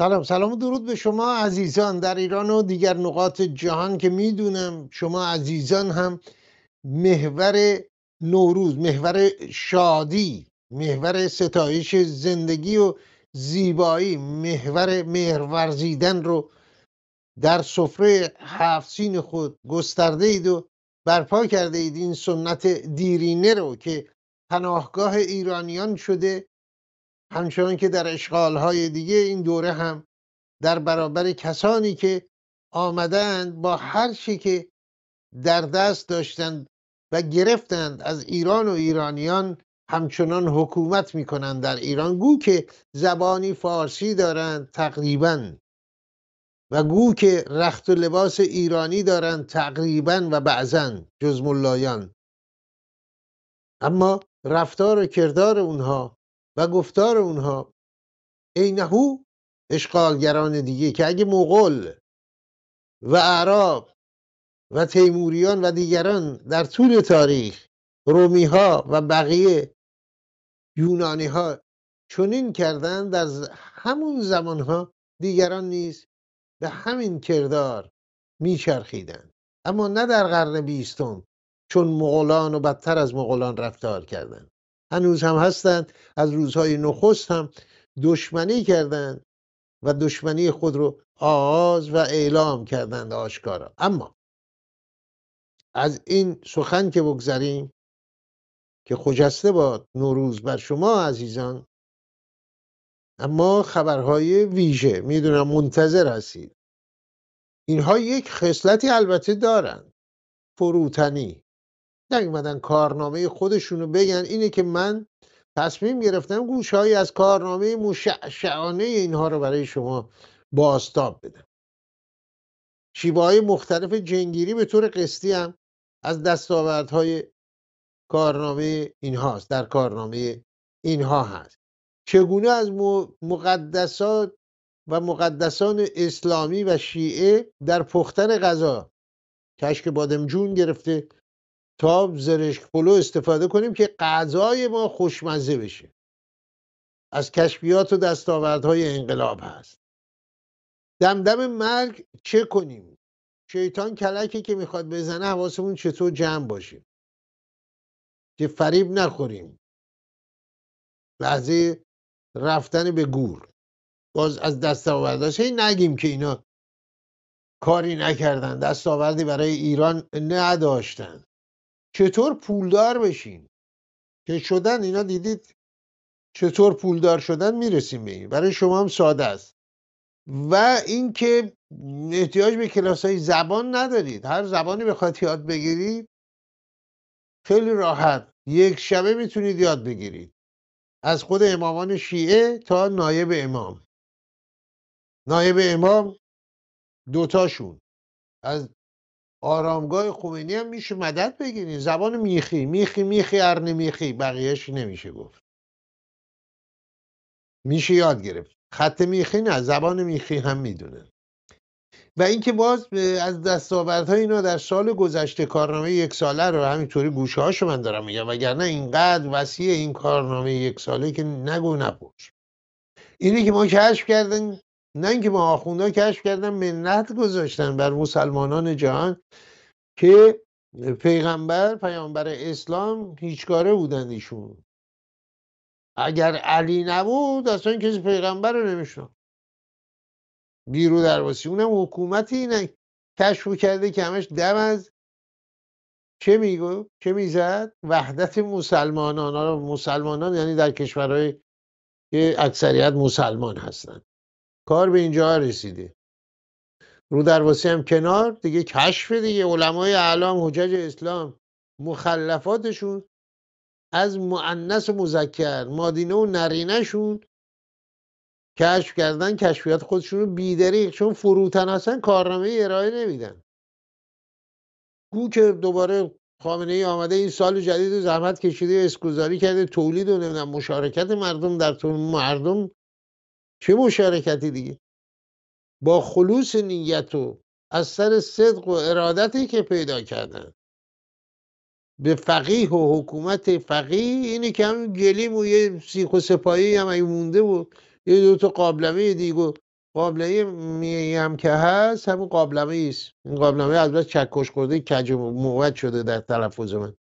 سلام سلام و درود به شما عزیزان در ایران و دیگر نقاط جهان که میدونم شما عزیزان هم محور نوروز محور شادی محور ستایش زندگی و زیبایی محور مهرورزیدن رو در سفره هفتسین خود گسترده اید و برپا کرده اید این سنت دیرینه رو که پناهگاه ایرانیان شده همچنان که در های دیگه این دوره هم در برابر کسانی که آمدند با هر چی که در دست داشتند و گرفتند از ایران و ایرانیان همچنان حکومت میکنند در ایران گو که زبانی فارسی دارند تقریبا و گو که رخت و لباس ایرانی دارند تقریبا و بعضا جز ملایان اما رفتار و کردار اونها و گفتار اونها اینهو اشغالگران دیگه که اگه مغول و اعراب و تیموریان و دیگران در طول تاریخ رومی ها و بقیه یونانی ها چنین کردن در همون زمان ها دیگران نیز به همین کردار میچرخیدن اما نه در قرن بیستم چون مغولان و بدتر از مغولان رفتار کردند هنوز هم هستند از روزهای نخست هم دشمنی کردند و دشمنی خود رو آغاز و اعلام کردند آشکارا اما از این سخن که بگذریم که خجسته باد نوروز بر شما عزیزان اما خبرهای ویژه میدونم منتظر هستید اینها یک خصلتی البته دارند فروتنی نیومدن کارنامه خودشونو بگن اینه که من تصمیم گرفتم گوشهایی از کارنامه مشعشعانه اینها رو برای شما باستاب بدم شیوه های مختلف جنگیری به طور قسطی هم از دستاوردهای کارنامه اینهاست در کارنامه اینها هست چگونه از مقدسات و مقدسان اسلامی و شیعه در پختن غذا کشک بادمجون گرفته تا زرشک پلو استفاده کنیم که غذای ما خوشمزه بشه از کشفیات و دستاوردهای انقلاب هست دمدم مرگ چه کنیم شیطان کلکی که میخواد بزنه حواسمون چطور جمع باشیم که فریب نخوریم لحظه رفتن به گور باز از دستاورداش هی نگیم که اینا کاری نکردن دستاوردی برای ایران نداشتند. چطور پولدار بشین که شدن اینا دیدید چطور پولدار شدن میرسیم به این برای شما هم ساده است و اینکه احتیاج به کلاس های زبان ندارید هر زبانی بخواید یاد بگیرید خیلی راحت یک شبه میتونید یاد بگیرید از خود امامان شیعه تا نایب امام نایب امام دوتاشون از آرامگاه خمینی هم میشه مدد بگیرین زبان میخی میخی میخی ارنه میخی بقیهش نمیشه گفت میشه یاد گرفت خط میخی نه زبان میخی هم میدونه و اینکه باز از های اینا در سال گذشته کارنامه یک ساله رو همینطوری گوشه هاشو من دارم میگم وگرنه اینقدر وسیع این کارنامه یک ساله که نگو نپوش اینی که ما کشف کردن نه اینکه ما آخوندها کشف کردن منت گذاشتن بر مسلمانان جهان که پیغمبر پیامبر اسلام هیچکاره بودن ایشون اگر علی نبود اصلا کسی پیغمبر رو بیرو درواسی اونم حکومتی نه کشف کرده که همش دم از چه میگو چه میزد وحدت مسلمانان مسلمانان یعنی در کشورهای که اکثریت مسلمان هستند کار به اینجا رسیده رو واسه هم کنار دیگه کشف دیگه علمای اعلام حجج اسلام مخلفاتشون از معنس و مذکر مادینه و شون کشف کردن کشفیات خودشون رو بیدریق چون فروتن هستن کارنامه ارائه نمیدن گو که دوباره خامنه ای آمده این سال جدید و زحمت کشیده اسکوزاری کرده تولید و نمیدونم مشارکت مردم در طول مردم چه مشارکتی دیگه با خلوص نیت و از سر صدق و ارادتی که پیدا کردن به فقیه و حکومت فقیه اینه که همین گلیم و یه سیخ و سپایی هم اگه مونده و یه دوتا قابلمه دیگه و قابلمه هم که هست همون قابلمه است این قابلمه از بس چکش کرده کج موقت شده در تلفظ من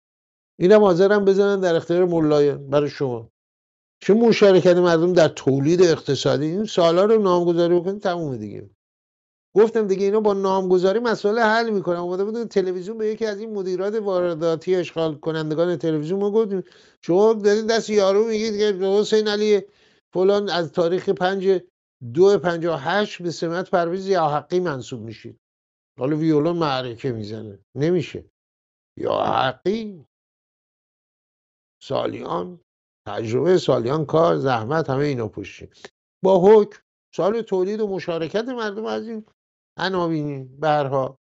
اینم حاضرم بزنن در اختیار ملایان برای شما چون مشارکت مردم در تولید اقتصادی این سالا رو نامگذاری بکنید تموم دیگه گفتم دیگه اینا با نامگذاری مسئله حل میکنن اومده بود تلویزیون به یکی از این مدیرات وارداتی اشغال کنندگان تلویزیون ما گفت شما دارید دست یارو میگید که حسین علی فلان از تاریخ پنج دو پنجاه هشت به سمت پرویز یا حقی منصوب میشید حالا ویولون معرکه میزنه نمیشه یا حقی سالیان تجربه سالیان کار زحمت همه اینا پوشیم با حکم سال تولید و مشارکت مردم از این عناوین برها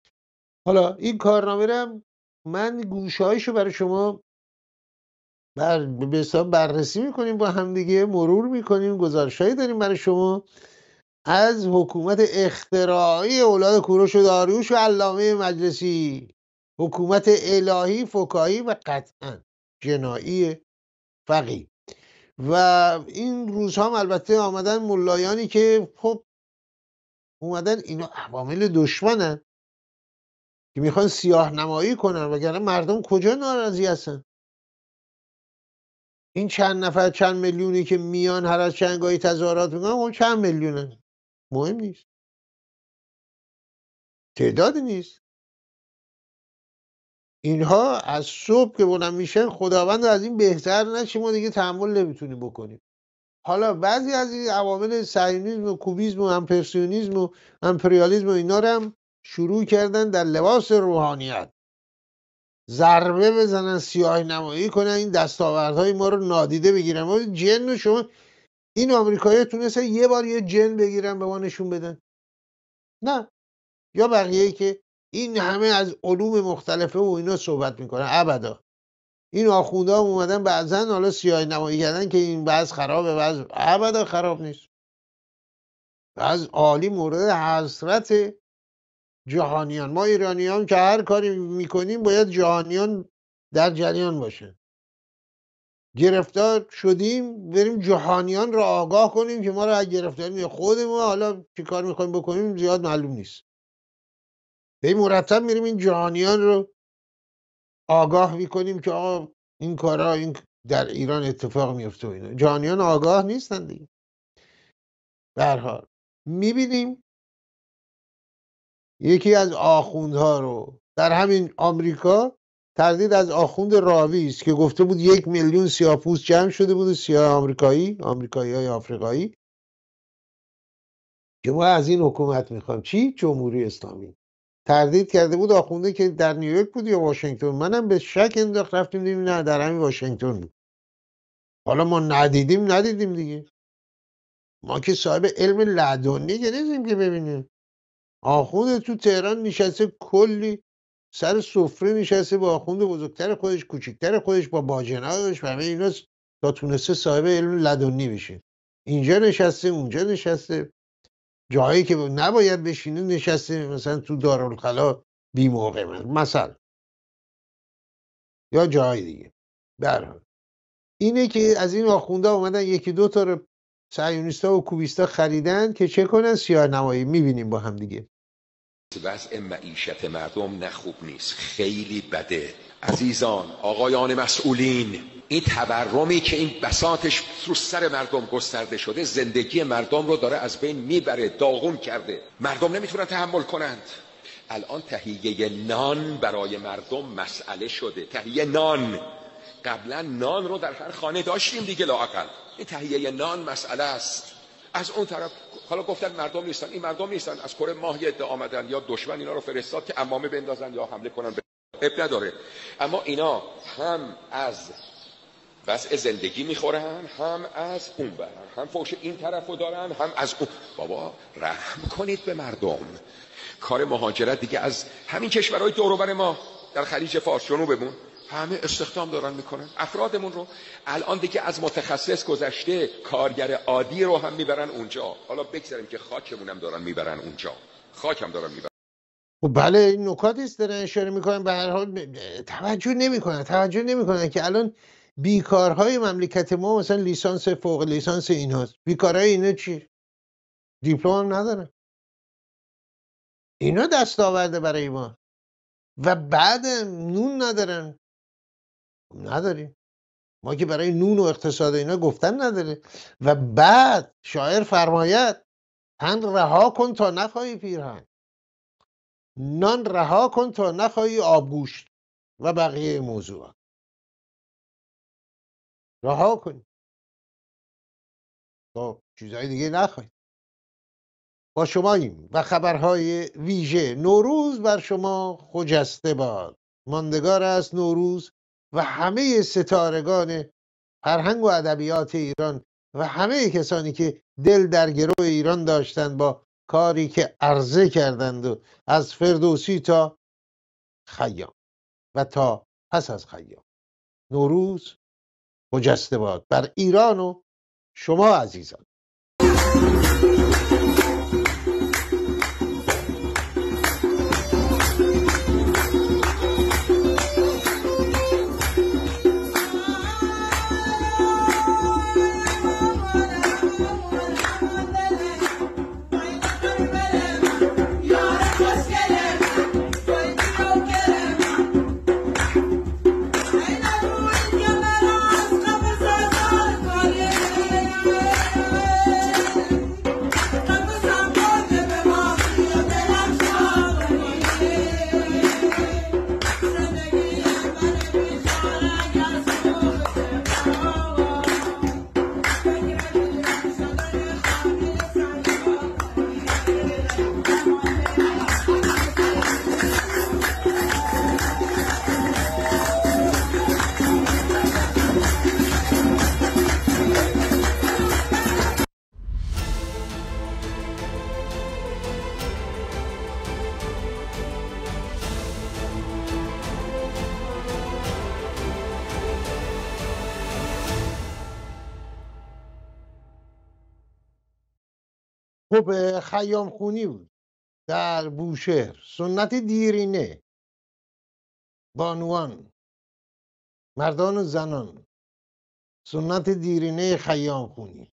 حالا این کارنامه هم من گوشهایشو برای شما بر بررسی میکنیم با همدیگه مرور میکنیم گزارشهایی داریم برای شما از حکومت اختراعی اولاد کوروش و داریوش و علامه مجلسی حکومت الهی فکایی و قطعا جنایی فقی و این روزها هم البته آمدن ملایانی که خب اومدن اینا عوامل دشمنن که میخوان سیاه نمایی کنن وگرنه مردم کجا ناراضی هستن این چند نفر چند میلیونی که میان هر از چند گاهی تظاهرات میکنن اون چند میلیونن مهم نیست تعداد نیست اینها از صبح که بلند میشن خداوند از این بهتر نشه ما دیگه تحمل نمیتونیم بکنیم حالا بعضی از این عوامل سیونیسم و کوبیزم و امپرسیونیسم و امپریالیسم و اینا رو هم شروع کردن در لباس روحانیت ضربه بزنن سیاه نمایی کنن این دستاوردهای ما رو نادیده بگیرن ما جن شما این آمریکایی تونسته یه بار یه جن بگیرن به ما نشون بدن نه یا بقیه که این همه از علوم مختلفه و اینا صحبت میکنه ابدا این آخونده هم اومدن بعضا حالا سیاه نمایی کردن که این بعض خرابه بعض ابدا خراب نیست از عالی مورد حسرت جهانیان ما ایرانیان که هر کاری میکنیم باید جهانیان در جریان باشه گرفتار شدیم بریم جهانیان را آگاه کنیم که ما را از گرفتاری خود ما حالا چی کار میخوایم بکنیم زیاد معلوم نیست به مرتب میریم این جهانیان رو آگاه میکنیم که آقا این کارا این در ایران اتفاق میفته و اینا جهانیان آگاه نیستن دیگه به حال میبینیم یکی از آخوندها رو در همین آمریکا تردید از آخوند راوی است که گفته بود یک میلیون سیاپوس جمع شده بود سیاه آمریکایی آمریکایی های آفریقایی که ما از این حکومت میخوام چی جمهوری اسلامی تردید کرده بود آخونده که در نیویورک بود یا واشنگتن منم به شک انداخت رفتیم دیدیم نه در همین واشنگتن بود حالا ما ندیدیم ندیدیم دیگه ما که صاحب علم لدنی که نیستیم که ببینیم آخونده تو تهران نشسته کلی سر سفره نشسته با آخونده بزرگتر خودش کوچکتر خودش با داشت و همه اینا تا تونسته صاحب علم لدنی بشه اینجا نشسته اونجا نشسته جایی که نباید بشینه نشسته مثلا تو دارالخلا بی موقع من مثلا یا جای دیگه برحال اینه که از این آخونده اومدن یکی دو تا رو سعیونیستا و کوبیستا خریدن که چه کنن سیاه نمایی میبینیم با هم دیگه وضع معیشت مردم نه خوب نیست خیلی بده عزیزان آقایان مسئولین این تورمی که این بساتش رو سر مردم گسترده شده زندگی مردم رو داره از بین میبره داغون کرده مردم نمیتونن تحمل کنند الان تهیه نان برای مردم مسئله شده تهیه نان قبلا نان رو در هر خانه داشتیم دیگه لاقل این تهیه نان مسئله است از اون طرف حالا گفتن مردم نیستن این مردم نیستن از کره ماه یه آمدن یا دشمن اینا رو فرستاد که امامه بندازن یا حمله کنن اب نداره اما اینا هم از وضع زندگی میخورن هم از اون برن هم فوش این طرفو دارن هم از اون بابا رحم کنید به مردم کار مهاجرت دیگه از همین کشورهای دوروبر ما در خلیج فارس جنوبمون همه استخدام دارن میکنن افرادمون رو الان دیگه از متخصص گذشته کارگر عادی رو هم میبرن اونجا حالا بگذاریم که خاکمون هم دارن میبرن اونجا خاکم دارن میبرن خب بله این نکاتی است دارن اشاره میکنن به هر حال توجه نمیکنن توجه نمیکنن که الان بیکارهای مملکت ما مثلا لیسانس فوق لیسانس ایناست بیکارهای اینا چی دیپلم ندارن اینا دست آورده برای ما و بعد نون ندارن خب نداریم ما که برای نون و اقتصاد اینا گفتن نداره و بعد شاعر فرماید تن رها کن تا نخواهی پیرهن نان رها کن تا نخواهی آبگوشت و بقیه موضوعات رها کنید تا خب، چیزهای دیگه نخواهید با شما شماییم و خبرهای ویژه نوروز بر شما خجسته باد ماندگار است نوروز و همه ستارگان فرهنگ و ادبیات ایران و همه کسانی که دل در گروه ایران داشتند با کاری که عرضه کردند و از فردوسی تا خیام و تا پس از خیام نوروز مجسته باد بر ایران و شما عزیزان خب خیام خونی بود در بوشهر سنت دیرینه بانوان مردان و زنان سنت دیرینه خیام خونی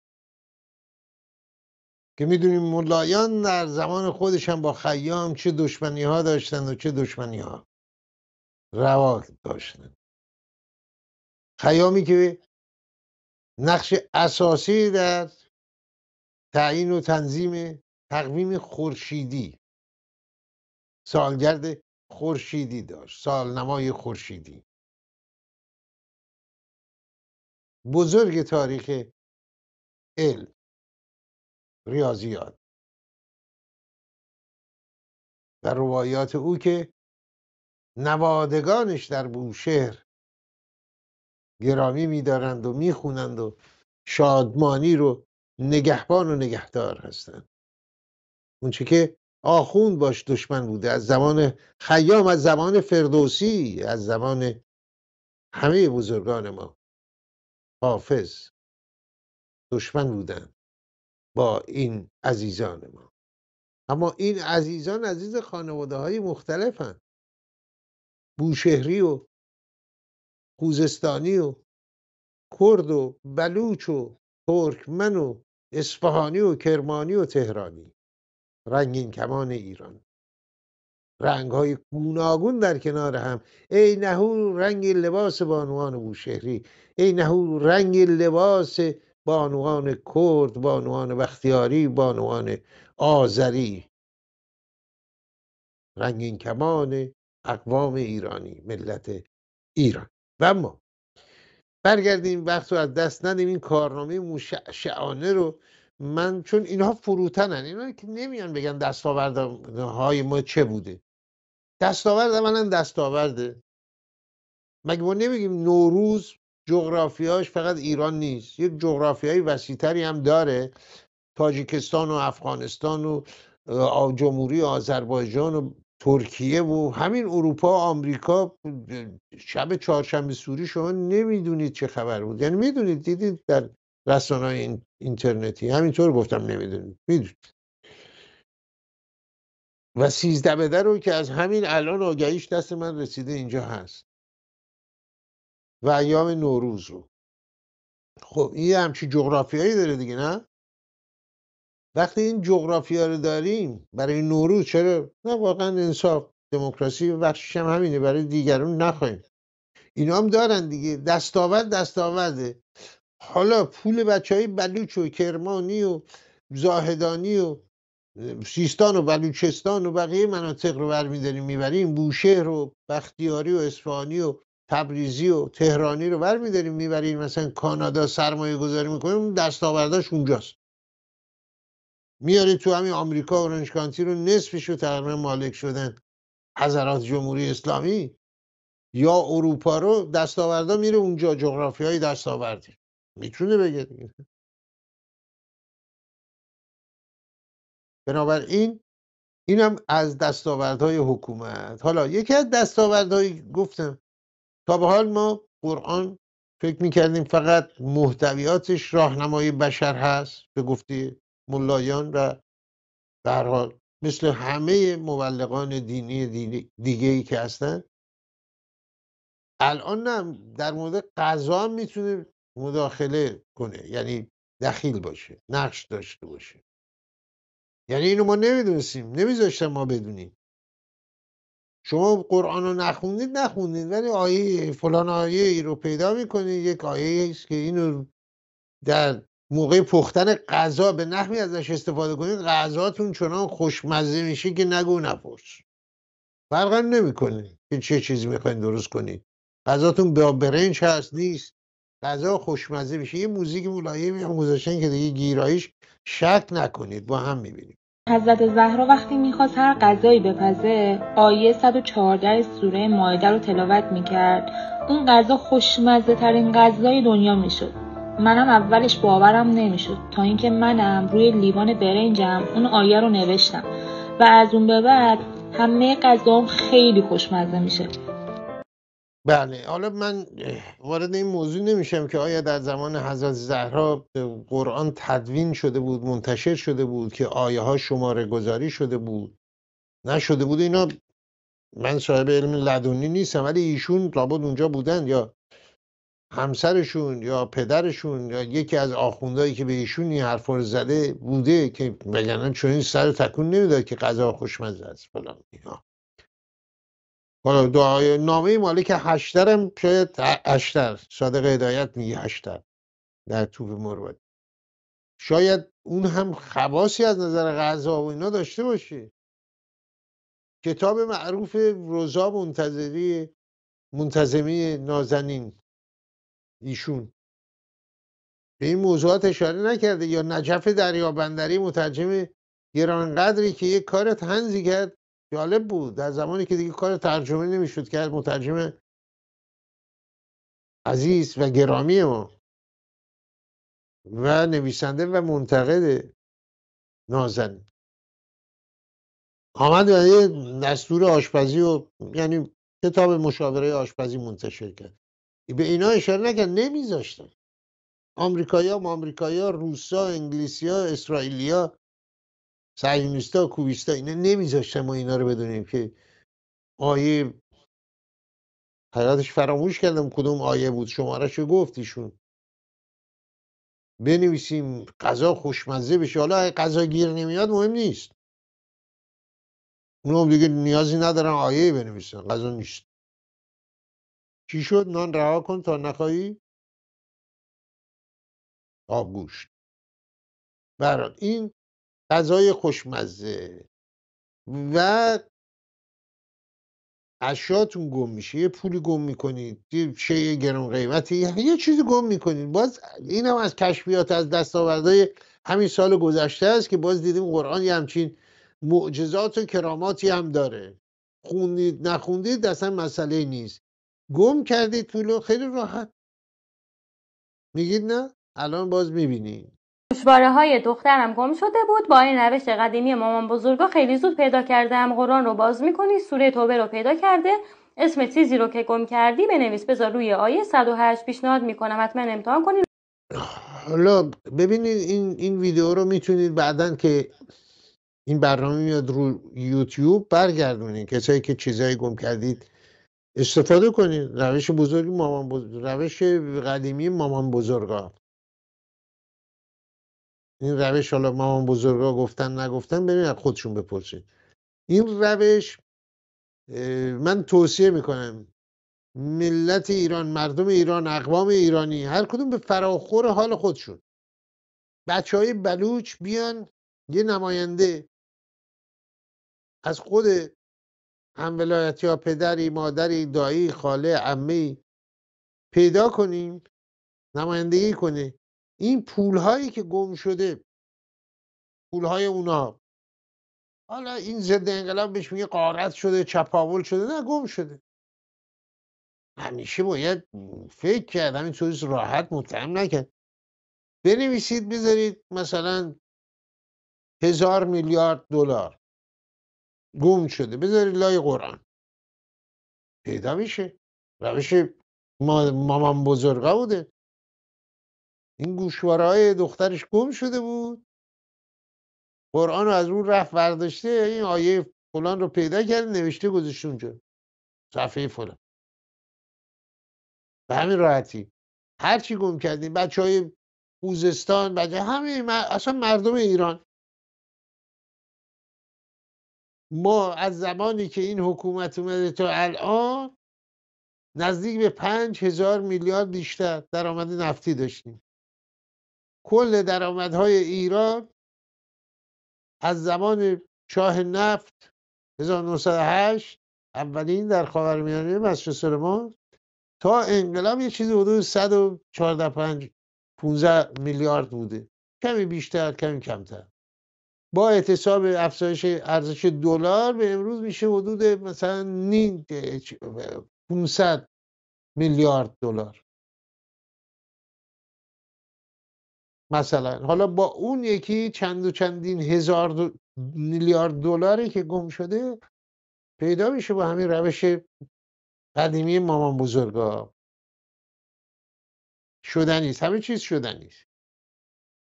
که میدونیم ملایان در زمان خودشان با خیام چه دشمنی ها داشتند و چه دشمنی ها روا داشتن خیامی که نقش اساسی در تعیین و تنظیم تقویم خورشیدی سالگرد خورشیدی داشت سالنمای خورشیدی بزرگ تاریخ علم ریاضیات و روایات او که نوادگانش در بوشهر گرامی میدارند و میخونند و شادمانی رو نگهبان و نگهدار هستند اونچه که آخوند باش دشمن بوده از زمان خیام از زمان فردوسی از زمان همه بزرگان ما حافظ دشمن بودن با این عزیزان ما اما این عزیزان عزیز خانواده های مختلفن بوشهری و خوزستانی و کرد و بلوچ و ترکمن و اصفهانی و کرمانی و تهرانی رنگین کمان ایران رنگ های گوناگون در کنار هم ای نهو رنگ لباس بانوان بوشهری ای نهو رنگ لباس بانوان کرد بانوان بختیاری بانوان آذری رنگین کمان اقوام ایرانی ملت ایران و اما برگردیم وقت رو از دست ندیم این کارنامه موشعانه رو من چون اینها فروتنن اینا که نمیان بگن های ما چه بوده دستاورد من دستاورده مگه ما نمیگیم نوروز جغرافیاش فقط ایران نیست یک جغرافیای وسیعتری هم داره تاجیکستان و افغانستان و جمهوری آذربایجان و ترکیه و همین اروپا آمریکا شب چهارشنبه سوری شما نمیدونید چه خبر بود یعنی میدونید دیدید در رسانه های اینترنتی همینطور گفتم نمیدونید میدونید و سیزده بده رو که از همین الان آگهیش دست من رسیده اینجا هست و ایام نوروز رو خب این همچی جغرافیایی داره دیگه نه وقتی این جغرافیا رو داریم برای نوروز چرا نه واقعا انصاف دموکراسی بخشش هم همینه برای دیگرون نخواهیم اینا هم دارن دیگه دستاورد دستاورده حالا پول بچه های بلوچ و کرمانی و زاهدانی و سیستان و بلوچستان و بقیه مناطق رو برمیداریم میبریم بوشهر و بختیاری و اسفانی و تبریزی و تهرانی رو برمیداریم میبریم مثلا کانادا سرمایه گذاری میکنیم دستاورداش اونجاست میاری تو همین آمریکا اورنج کانتی رو نصفش رو تقریبا مالک شدن حضرات جمهوری اسلامی یا اروپا رو دستاوردا میره اونجا جغرافی های دستاوردی میتونه بگه دیگه بنابراین اینم از دستاوردهای حکومت حالا یکی از دستاوردهای گفتم تا به حال ما قرآن فکر میکردیم فقط محتویاتش راهنمای بشر هست به گفته ملایان و در حال مثل همه مبلغان دینی دیگه ای که هستن الان هم در مورد قضا هم میتونه مداخله کنه یعنی دخیل باشه نقش داشته باشه یعنی اینو ما نمیدونستیم نمیذاشتم ما بدونیم شما قرآن رو نخوندید نخوندید ولی آیه فلان آیه ای رو پیدا میکنید یک آیه است که اینو در موقع پختن غذا به نحوی ازش استفاده کنید غذاتون چنان خوشمزه میشه که نگو نپرس فرقم نمیکنه که چه چیزی میخواین درست کنید غذاتون با برنج هست نیست غذا خوشمزه میشه یه موزیک ملایمی هم گذاشتن که دیگه گیرایش شک نکنید با هم میبینیم حضرت زهرا وقتی میخواست هر غذایی بپزه آیه 114 سوره مایده رو تلاوت میکرد اون غذا خوشمزه ترین غذای دنیا میشد منم اولش باورم نمیشد تا اینکه منم روی لیوان برنجم اون آیه رو نوشتم و از اون به بعد همه غذام خیلی خوشمزه میشه بله حالا من وارد این موضوع نمیشم که آیا در زمان حضرت زهرا قرآن تدوین شده بود منتشر شده بود که آیه ها شماره گذاری شده بود نشده بود اینا من صاحب علم لدونی نیستم ولی ایشون لابد اونجا بودن یا همسرشون یا پدرشون یا یکی از آخوندهایی که به ایشون این حرفا رو زده بوده که وگرنه چون این سر تکون نمیداد که غذا خوشمزه است فلان اینا حالا دعای نامه مالک هشترم شاید هشتر صادق هدایت میگه هشتر در توپ مروت شاید اون هم خواسی از نظر غذا و اینا داشته باشه کتاب معروف روزا منتظری منتظمی نازنین ایشون به این موضوعات اشاره نکرده یا نجف دریابندری مترجم گرانقدری که یک کار تنزی کرد جالب بود در زمانی که دیگه کار ترجمه نمیشد کرد مترجم عزیز و گرامی ما و نویسنده و منتقد نازن آمد و یه دستور آشپزی و یعنی کتاب مشاوره آشپزی منتشر کرد به اینا اشاره نکرد نمیذاشتن آمریکایا آمریکایا روسا انگلیسیا اسرائیلیا کوبیست ها اینا نمیذاشتن ما اینا رو بدونیم که آیه حیاتش فراموش کردم کدوم آیه بود شماره رو گفت ایشون بنویسیم غذا خوشمزه بشه حالا غذا گیر نمیاد مهم نیست اونا دیگه نیازی ندارن آیه بنویسن غذا نیست چی شد نان رها کن تا نخواهی گوشت برات این غذای خوشمزه و اشیاتون گم میشه یه پولی گم میکنید یه چه گرون قیمتی یه چیزی گم میکنید باز این هم از کشفیات از دستاوردهای همین سال گذشته است که باز دیدیم قرآن یه همچین معجزات و کراماتی هم داره خوندید نخوندید اصلا مسئله نیست گم کردید پولو خیلی راحت میگید نه الان باز میبینی دوشواره های دخترم گم شده بود با این روش قدیمی مامان بزرگا خیلی زود پیدا کردم قرآن رو باز میکنی سوره توبه رو پیدا کرده اسم چیزی رو که گم کردی بنویس بذار روی آیه 108 پیشنهاد میکنم حتما امتحان کنید حالا ببینید این, این ویدیو رو میتونید بعدا که این برنامه میاد رو یوتیوب برگردونید کسایی که چیزایی گم کردید استفاده کنید روش بزرگی مامان روش قدیمی مامان بزرگا این روش حالا مامان بزرگا گفتن نگفتن از خودشون بپرسید این روش من توصیه میکنم ملت ایران مردم ایران اقوام ایرانی هر کدوم به فراخور حال خودشون بچه های بلوچ بیان یه نماینده از خود هم ولایتی ها پدری مادری دایی خاله عمه پیدا کنیم نمایندگی کنه این پول هایی که گم شده پول های اونا حالا این ضد انقلاب بهش میگه قارت شده چپاول شده نه گم شده همیشه باید فکر کرد چیز راحت متهم نکرد بنویسید بذارید مثلا هزار میلیارد دلار گم شده بذارید لای قرآن پیدا میشه روش مامان بزرگا بوده این های دخترش گم شده بود قرآن رو از اون رفت برداشته این آیه فلان رو پیدا کرد نوشته گذاشته اونجا صفحه فلان به همین راحتی هرچی گم کردیم بچه های خوزستان بچه همه اصلا مردم ایران ما از زمانی که این حکومت اومده تا الان نزدیک به پنج هزار میلیارد بیشتر درآمد نفتی داشتیم کل درآمدهای ایران از زمان شاه نفت 1908 اولین در خاورمیانه مسجد ما تا انقلاب یه چیزی حدود 145 15 میلیارد بوده کمی بیشتر کمی کمتر با اعتصاب افزایش ارزش دلار به امروز میشه حدود مثلا نیم 500 میلیارد دلار مثلا حالا با اون یکی چند و چندین هزار میلیارد دلاری که گم شده پیدا میشه با همین روش قدیمی مامان بزرگا شدنیست همه چیز شدنیست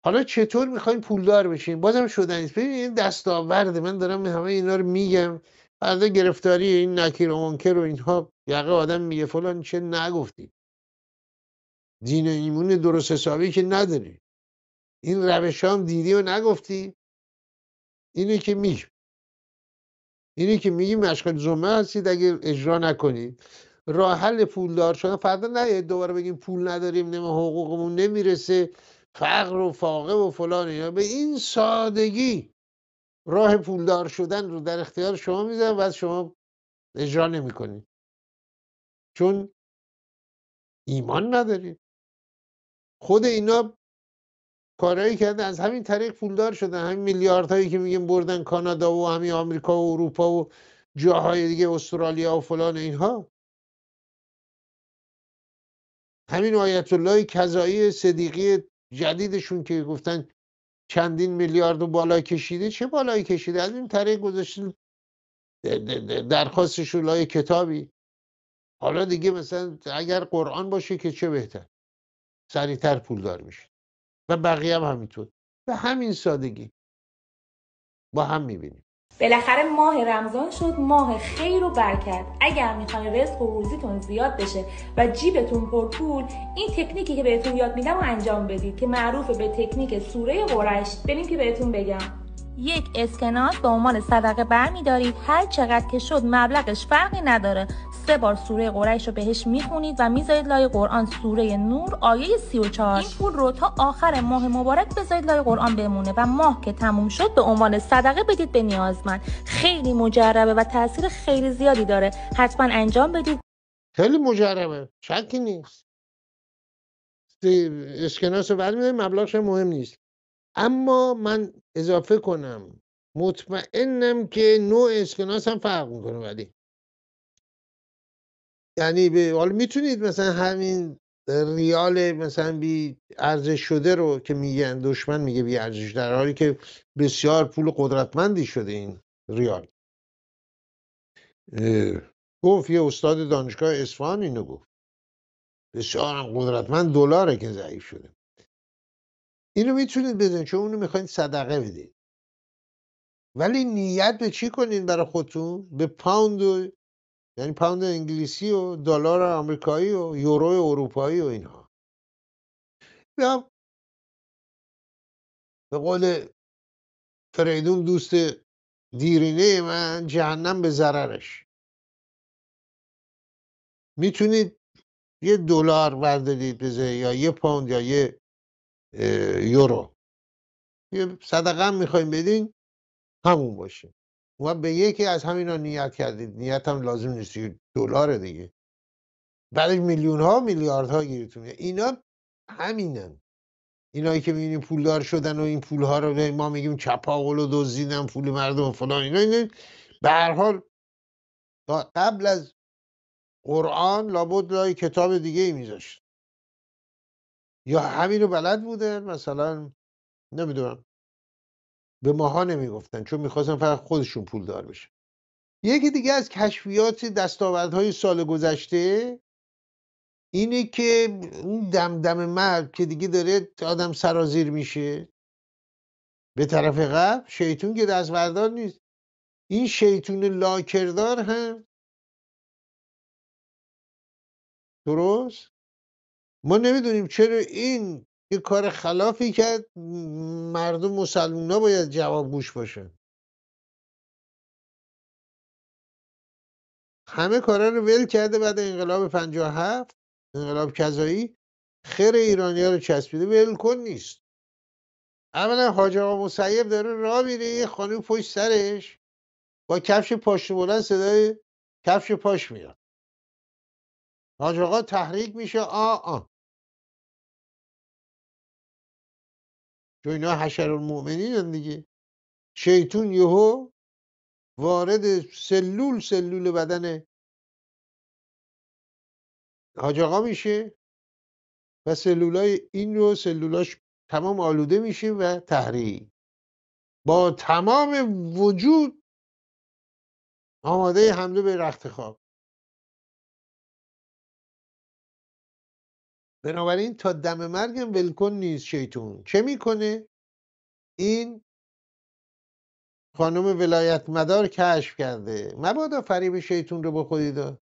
حالا چطور میخوایم پولدار بشیم بازم شدنی ببینید این دستاورده من دارم همه اینا رو میگم فردا گرفتاری این نکیر و منکر و اینها یقه آدم میگه فلان چه نگفتی دین و ایمون درست حسابی که نداری این روش هم دیدی و نگفتی اینه که میگم اینه که میگیم مشکل جمعه هستید اگه اجرا نکنید راه حل دار شدن فردا نه دوباره بگیم پول نداریم نمه حقوقمون نمیرسه فقر و فاقه و فلان اینا به این سادگی راه پولدار شدن رو در اختیار شما میذارن و شما اجرا نمیکنید چون ایمان ندارید خود اینا کارهایی کردن از همین طریق پولدار شدن همین میلیاردهایی که میگیم بردن کانادا و همین آمریکا و اروپا و جاهای دیگه استرالیا و فلان اینها همین آیت الله کذایی صدیقی جدیدشون که گفتن چندین میلیارد و بالا کشیده چه بالای کشیده از این طریق گذاشتن درخواستش لای کتابی حالا دیگه مثلا اگر قرآن باشه که چه بهتر سریعتر پولدار میشه و بقیه هم همینطور به همین سادگی با هم میبینیم بالاخره ماه رمضان شد ماه خیر و برکت اگر میخواین رزق و روزیتون زیاد بشه و جیبتون پر پول این تکنیکی که بهتون یاد میدم و انجام بدید که معروف به تکنیک سوره قرش بریم که بهتون بگم یک اسکناس به عنوان صدقه برمیدارید هر چقدر که شد مبلغش فرقی نداره سه بار سوره قریش رو بهش میخونید و میذارید لای قرآن سوره نور آیه 34 این پول رو تا آخر ماه مبارک بذارید لای قرآن بمونه و ماه که تموم شد به عنوان صدقه بدید به نیازمند خیلی مجربه و تاثیر خیلی زیادی داره حتما انجام بدید خیلی مجربه شکی نیست اسکناس رو مبلغش مهم نیست اما من اضافه کنم مطمئنم که نوع اسکناس هم فرق میکنه ولی یعنی به میتونید مثلا همین ریال مثلا بی ارزش شده رو که میگن دشمن میگه بی ارزش در حالی که بسیار پول قدرتمندی شده این ریال گفت یه استاد دانشگاه اصفهان اینو گفت بسیار قدرتمند دلاره که ضعیف شده اینو میتونید بدین چون اونو میخواین صدقه بدین ولی نیت به چی کنین برای خودتون به پوند و یعنی پوند انگلیسی و دلار آمریکایی و یورو اروپایی و اینها یا به قول فریدون دوست دیرینه من جهنم به ضررش میتونید یه دلار بردارید بذارید یا یه پوند یا یه یورو یه صدقه هم میخوایم بدین همون باشه و به یکی از همینا نیت کردید نیت هم لازم نیست دلار دیگه بعدش میلیون ها میلیارد ها گیرتون اینا همینن اینایی که میبینیم پولدار شدن و این پول ها رو ما میگیم چپاول و دزدیدن پول مردم و فلان اینا اینا به هر حال قبل از قرآن لابد لای کتاب دیگه ای میذاشت یا رو بلد بودن مثلا نمیدونم به ماها نمیگفتن چون میخواستن فقط خودشون پول دار بشن یکی دیگه از کشفیات های سال گذشته اینه که اون دمدم مرد که دیگه داره آدم سرازیر میشه به طرف قبل شیطون که دستوردار نیست این شیطون لاکردار هم درست ما نمیدونیم چرا این یه کار خلافی کرد مردم مسلمونا باید جواب گوش باشن همه کارا رو ول کرده بعد انقلاب 57 انقلاب کذایی خیر ایرانی رو چسبیده ول کن نیست اولا حاج آقا مسیب داره راه میره یه خانم پشت سرش با کفش پاش بلند صدای کفش پاش میاد حاج آقا تحریک میشه آ آ چون اینا خب، حشر المؤمنین دیگه شیطون یهو وارد سلول سلول بدن حاج میشه و سلولای این رو سلولاش تمام آلوده میشه و تحریک با تمام وجود آماده حمله به رخت خواب بنابراین تا دم مرگم ولکن نیست شیطون چه میکنه این خانم ولایت مدار کشف کرده مبادا فریب شیطون رو به خودی داد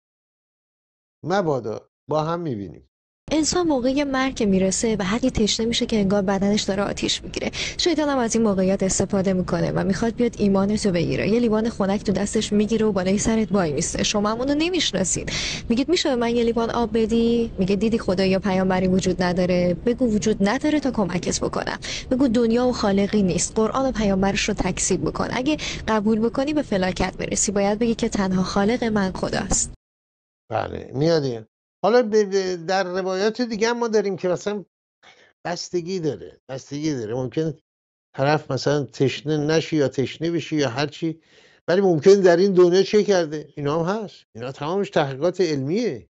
مبادا با هم میبینیم انسان موقع مرگ که میرسه و حدی تشنه میشه که انگار بدنش داره آتیش میگیره شیطان هم از این موقعیت استفاده میکنه و میخواد بیاد ایمانش رو بگیره یه لیوان خونک تو دستش میگیره و بالای سرت وای میسته شما هم اونو نمیشناسید میگید میشه من یه لیوان آب بدی میگه دیدی خدا یا پیامبری وجود نداره بگو وجود نداره تا کمکت بکنم بگو دنیا و خالقی نیست قرآن و پیامبرش رو تکذیب بکن اگه قبول بکنی به فلاکت میرسی باید بگی که تنها خالق من خداست بله میادیم حالا در روایات دیگه ما داریم که مثلا بستگی داره بستگی داره ممکن طرف مثلا تشنه نشی یا تشنه بشی یا هر چی ولی ممکن در این دنیا چه کرده اینا هم هست اینا تمامش تحقیقات علمیه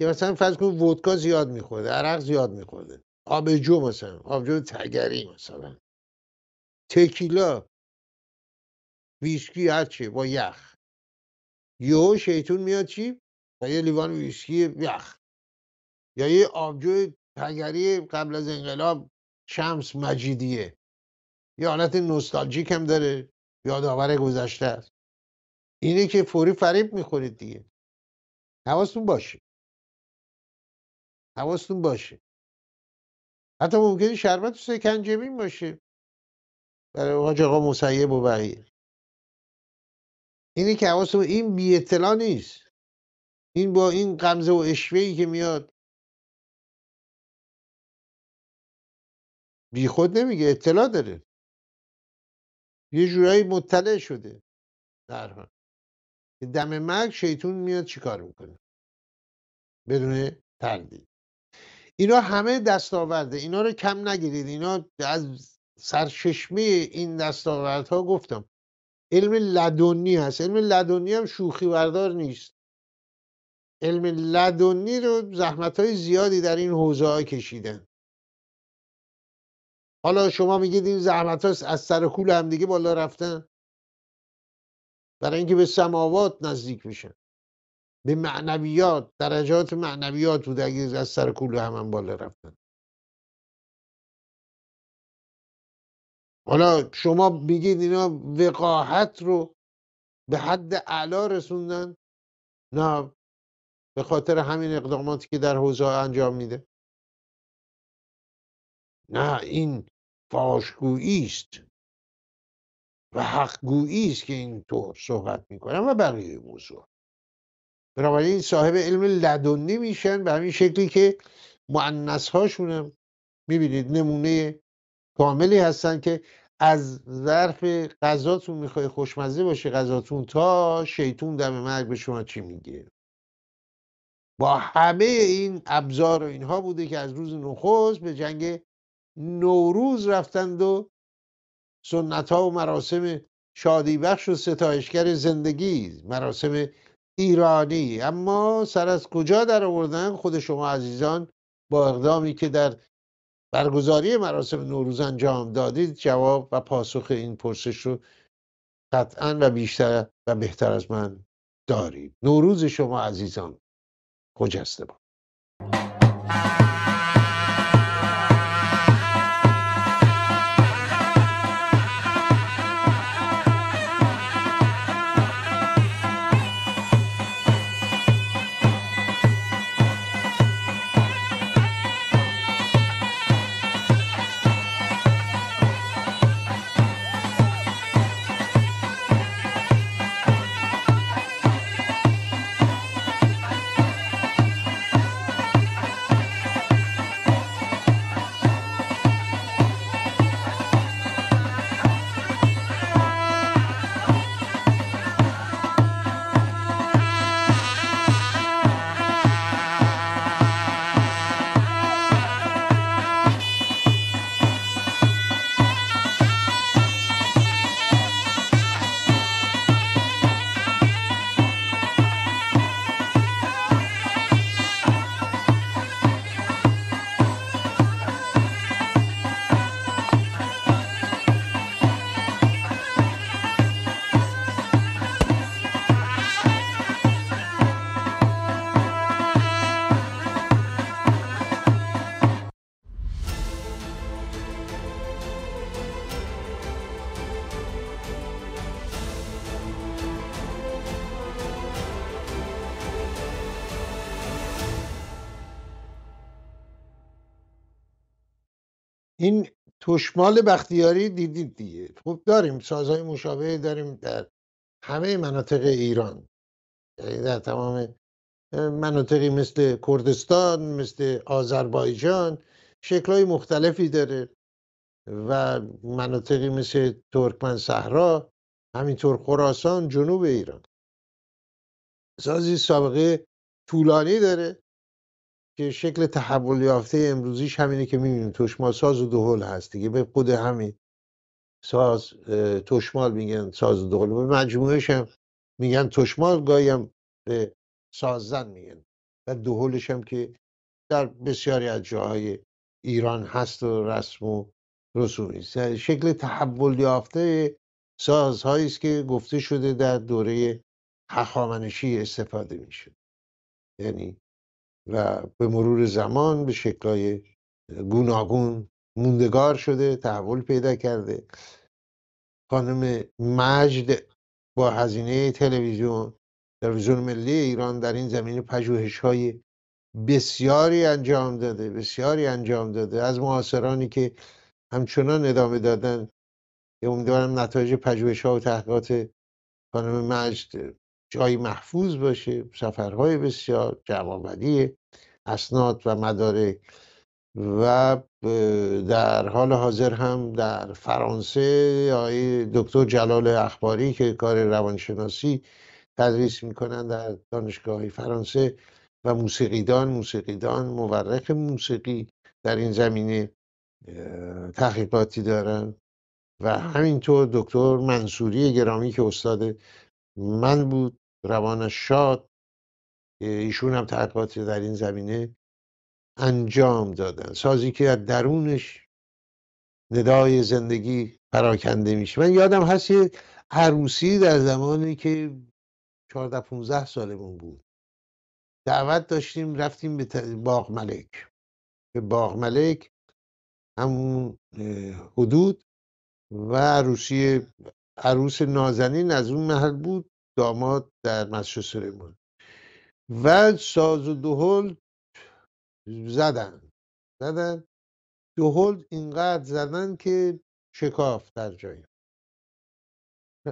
که مثلا فرض کن ودکا زیاد میخورده عرق زیاد میخورده آبجو مثلا آبجو تگری مثلا تکیلا ویسکی هرچی با یخ یهو شیطون میاد چی یه لیوان ویسکی یخ یا یه آبجو تگری قبل از انقلاب شمس مجیدیه یه حالت نوستالژیک هم داره یادآور گذشته است اینه که فوری فریب میخورید دیگه حواستون باشه حواستون باشه حتی ممکنه شربت سکنجبین باشه برای حاج آقا مسیب و بقیه اینه که حواستون این بی اطلاع نیست این با این قمزه و ای که میاد بیخود نمیگه اطلاع داره یه جورایی مطلع شده در که دم مرگ شیطون میاد چیکار میکنه بدون تردید اینا همه دستاورده اینا رو کم نگیرید اینا از سرچشمه این دستاوردها گفتم علم لدنی هست علم لدنی هم شوخی بردار نیست علم لدنی رو زحمت های زیادی در این حوزه ها کشیدن حالا شما میگید این زحمت ها از سر کول هم دیگه بالا رفتن برای اینکه به سماوات نزدیک میشن به معنویات درجات معنویات بوده اگه از سر کول هم, هم بالا رفتن حالا شما میگید اینا وقاحت رو به حد علا رسوندن نه به خاطر همین اقداماتی که در حوزه انجام میده نه این فاشگویی است و حقگویی است که اینطور صحبت میکنن و بقیه موضوع این صاحب علم لدنی میشن به همین شکلی که معنس هاشونم میبینید نمونه کاملی هستن که از ظرف غذاتون میخوای خوشمزه باشه غذاتون تا شیطون دم مرگ به شما چی میگه با همه این ابزار و اینها بوده که از روز نخست به جنگ نوروز رفتند و سنت ها و مراسم شادی بخش و ستایشگر زندگی مراسم ایرانی اما سر از کجا در آوردن خود شما عزیزان با اقدامی که در برگزاری مراسم نوروز انجام دادید جواب و پاسخ این پرسش رو قطعا و بیشتر و بهتر از من دارید نوروز شما عزیزان خجسته بود این تشمال بختیاری دیدید دیگه خب داریم سازهای مشابه داریم در همه مناطق ایران یعنی در تمام مناطقی مثل کردستان مثل آذربایجان شکلهای مختلفی داره و مناطقی مثل ترکمن صحرا همینطور خراسان جنوب ایران سازی سابقه طولانی داره که شکل تحول یافته امروزیش همینه که میبینیم تشما ساز و دهل هست دیگه به خود همین ساز تشمال میگن ساز و دهل به مجموعش هم میگن تشمال گاهی هم به سازن میگن و دهلش هم که در بسیاری از جاهای ایران هست و رسم و رسومی شکل تحول یافته سازهایی است که گفته شده در دوره هخامنشی استفاده میشه یعنی و به مرور زمان به شکلهای گوناگون موندگار شده تحول پیدا کرده خانم مجد با هزینه تلویزیون تلویزیون ملی ایران در این زمینه پژوهش های بسیاری انجام داده بسیاری انجام داده از معاصرانی که همچنان ادامه دادن امیدوارم نتایج پژوهش ها و تحقیقات خانم مجد جایی محفوظ باشه سفرهای بسیار جوابدی اسناد و مدارک و در حال حاضر هم در فرانسه آقای دکتر جلال اخباری که کار روانشناسی تدریس میکنن در دانشگاه فرانسه و موسیقیدان موسیقیدان مورخ موسیقی در این زمینه تحقیقاتی دارن و همینطور دکتر منصوری گرامی که استاد من بود روانش شاد ایشون هم تحقیقاتی در این زمینه انجام دادن سازی که از درونش ندای زندگی پراکنده میشه من یادم هست یه عروسی در زمانی که 14 15 سالمون بود دعوت داشتیم رفتیم به باغ ملک به باغ ملک همون حدود و عروسی عروس نازنین از اون محل بود داماد در مسجد سلیمان و ساز و دهل زدن زدن دهل اینقدر زدن که شکاف در جایی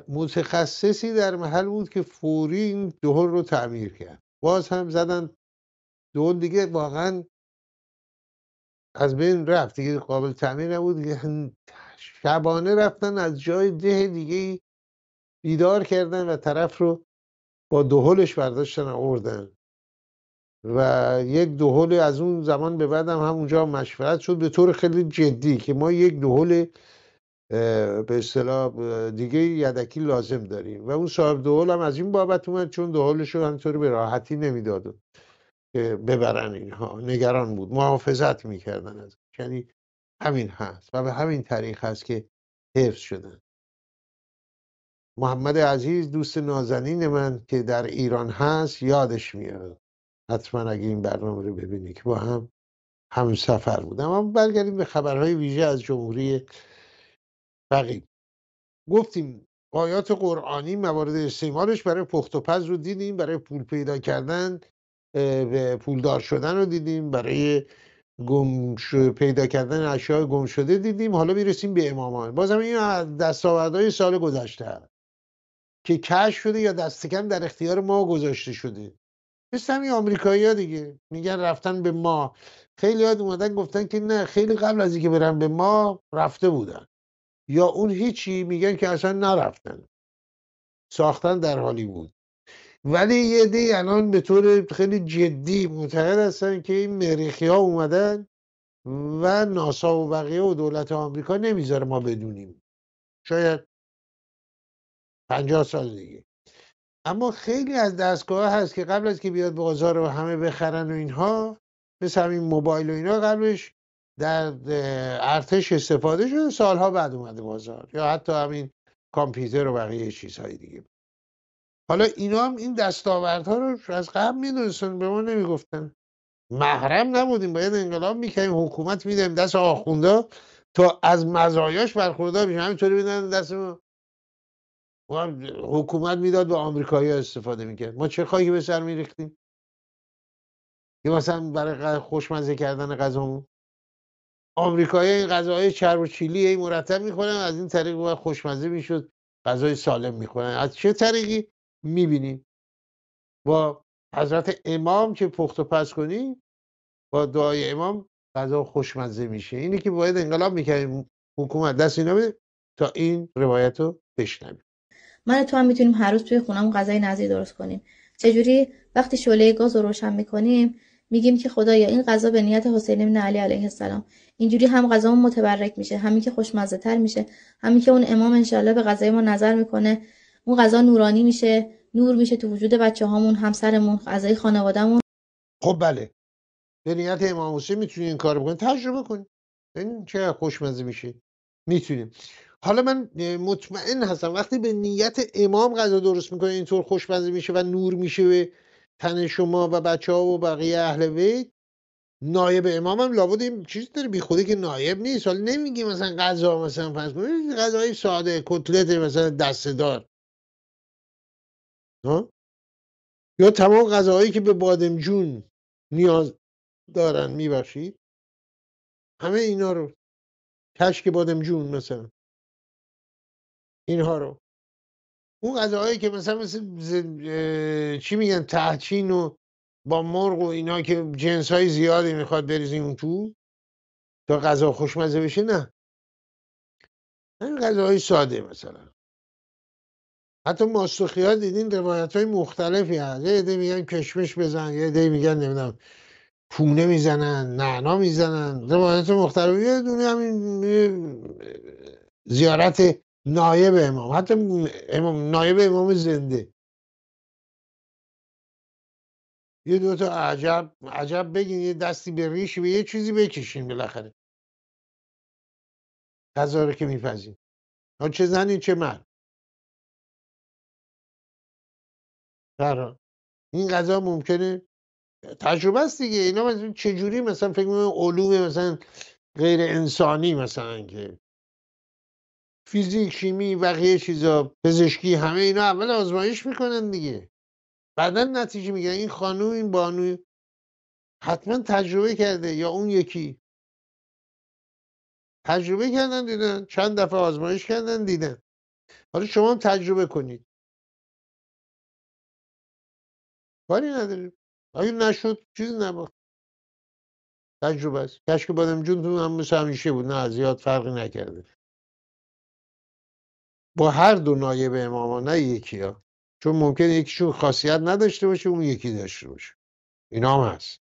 متخصصی در محل بود که فوری این دهل رو تعمیر کرد باز هم زدن دهل دیگه واقعا از بین رفت دیگه قابل تعمیر نبود شبانه رفتن از جای ده دیگه بیدار کردن و طرف رو با دهلش برداشتن آوردن و یک دهل از اون زمان به بعد هم همونجا مشورت شد به طور خیلی جدی که ما یک دهل به اصطلاح دیگه یدکی لازم داریم و اون صاحب دهل هم از این بابت اومد چون دهلش رو همطور به راحتی نمیداد که ببرن اینها نگران بود محافظت میکردن از یعنی همین هست و به همین طریق هست که حفظ شدن محمد عزیز دوست نازنین من که در ایران هست یادش میاد حتما اگه این برنامه رو ببینی که با هم سفر بودم اما برگردیم به خبرهای ویژه از جمهوری فقید گفتیم آیات قرآنی موارد استعمالش برای پخت و پز رو دیدیم برای پول پیدا کردن به پولدار شدن رو دیدیم برای گم پیدا کردن اشیاء گم شده دیدیم حالا میرسیم به امامان بازم این دستاوردهای سال گذشته که کش شده یا دست کم در اختیار ما گذاشته شده مثل همین آمریکایی دیگه میگن رفتن به ما خیلی یاد اومدن گفتن که نه خیلی قبل از اینکه برن به ما رفته بودن یا اون هیچی میگن که اصلا نرفتن ساختن در حالی بود ولی یه دی الان به طور خیلی جدی معتقد هستن که این مریخی ها اومدن و ناسا و بقیه و دولت آمریکا نمیذاره ما بدونیم شاید 50 سال دیگه اما خیلی از دستگاه هست که قبل از که بیاد بازار و همه بخرن و اینها مثل همین موبایل و اینا قبلش در ارتش استفاده شده سالها بعد اومده بازار یا حتی همین کامپیوتر و بقیه چیزهای دیگه حالا اینا هم این دستاوردها رو از قبل میدونستن به ما نمیگفتن محرم نبودیم باید انقلاب میکنیم حکومت میدیم دست آخونده تا از مزایاش برخوردار بشیم همینطوری میدن دست حکومت میداد به آمریکایی ها استفاده میکرد ما چه خاکی به سر میریختیم یه مثلا برای خوشمزه کردن غذامون آمریکایی این غذاهای چرب و چیلی ای مرتب میکنن از این طریق باید خوشمزه میشد غذای سالم میکنن از چه طریقی میبینیم با حضرت امام که پخت و پس کنی با دعای امام غذا خوشمزه میشه اینی که باید انقلاب میکنیم حکومت دست اینا بده تا این روایت رو بشنویم من تو هم میتونیم هر روز توی خونمون غذای نظیر درست کنیم چجوری وقتی شعله گاز رو روشن میکنیم میگیم که خدایا این غذا به نیت حسین بن علی علیه السلام اینجوری هم غذامون متبرک میشه همین که خوشمزه تر میشه همین که اون امام انشالله به غذای ما نظر میکنه اون غذا نورانی میشه نور میشه تو وجود بچه هامون همسرمون غذای خانوادهمون خب بله به نیت امام حسین میتونی این کار بکنی تجربه کنی این چه خوشمزه میشه میتونیم حالا من مطمئن هستم وقتی به نیت امام غذا درست میکنه اینطور خوشمزه میشه و نور میشه به تن شما و بچه ها و بقیه اهل بیت نایب امام هم لابد این چیز داره بی خودی که نایب نیست حالا نمیگی مثلا غذا مثلا فرض غذای ساده کتلت مثلا دستدار دار یا تمام غذاهایی که به بادمجون نیاز دارن میبخشید همه اینا رو کشک بادمجون مثلا اینها رو اون غذاهایی که مثلا مثل زد... چی میگن تحچین و با مرغ و اینا که جنس های زیادی میخواد بریزیم اون تو تا غذا خوشمزه بشه نه این غذاهای ساده مثلا حتی ماستوخی ها دیدین روایت های مختلفی هست یه عده میگن کشمش بزن یه عده میگن نمیدونم پونه میزنن نعنا میزنن روایت مختلفی یه دونه همین زیارت نایب امام حتی امام نایب امام زنده یه دو تا عجب عجب بگین یه دستی به ریش به یه چیزی بکشین بالاخره غذا رو که میپذین ها چه زنی چه من قرار این غذا ممکنه تجربه است دیگه اینا چجوری مثلا فکر میکنم علوم مثلا غیر انسانی مثلا که فیزیک شیمی بقیه چیزا پزشکی همه اینا اول آزمایش میکنن دیگه بعدا نتیجه میگن این خانوم این بانو حتما تجربه کرده یا اون یکی تجربه کردن دیدن چند دفعه آزمایش کردن دیدن حالا شما هم تجربه کنید کاری نداریم اگه نشد چیزی نباخت تجربه است کشک بادم جون تو هم مثل همیشه بود نه زیاد فرقی نکرده با هر دو نایب ها نه یکی ها چون ممکن یکیشون خاصیت نداشته باشه اون یکی داشته باشه اینا هم هست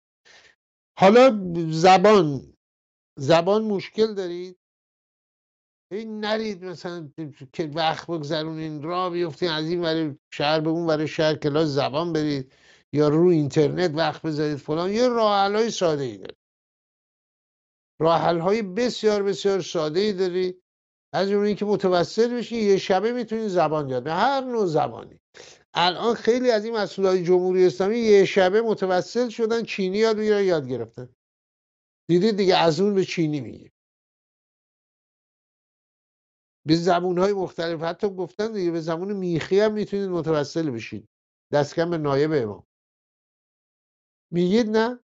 حالا زبان زبان مشکل دارید این نرید مثلا که وقت بگذرونین را بیفتین از این برای شهر به اون برای شهر کلاس زبان برید یا رو اینترنت وقت بذارید فلان یه راه های ساده ای دارید راحل های بسیار بسیار ساده ای دارید از اون که متوسط بشین یه شبه میتونین زبان یاد به هر نوع زبانی الان خیلی از این مسئولای جمهوری اسلامی یه شبه متوسط شدن چینی یاد میگیرن یاد گرفتن دیدید دیگه از اون به چینی میگه به زبون های مختلف حتی گفتن دیگه به زبون میخی هم میتونید متوسل بشید کم به نایب امام میگید نه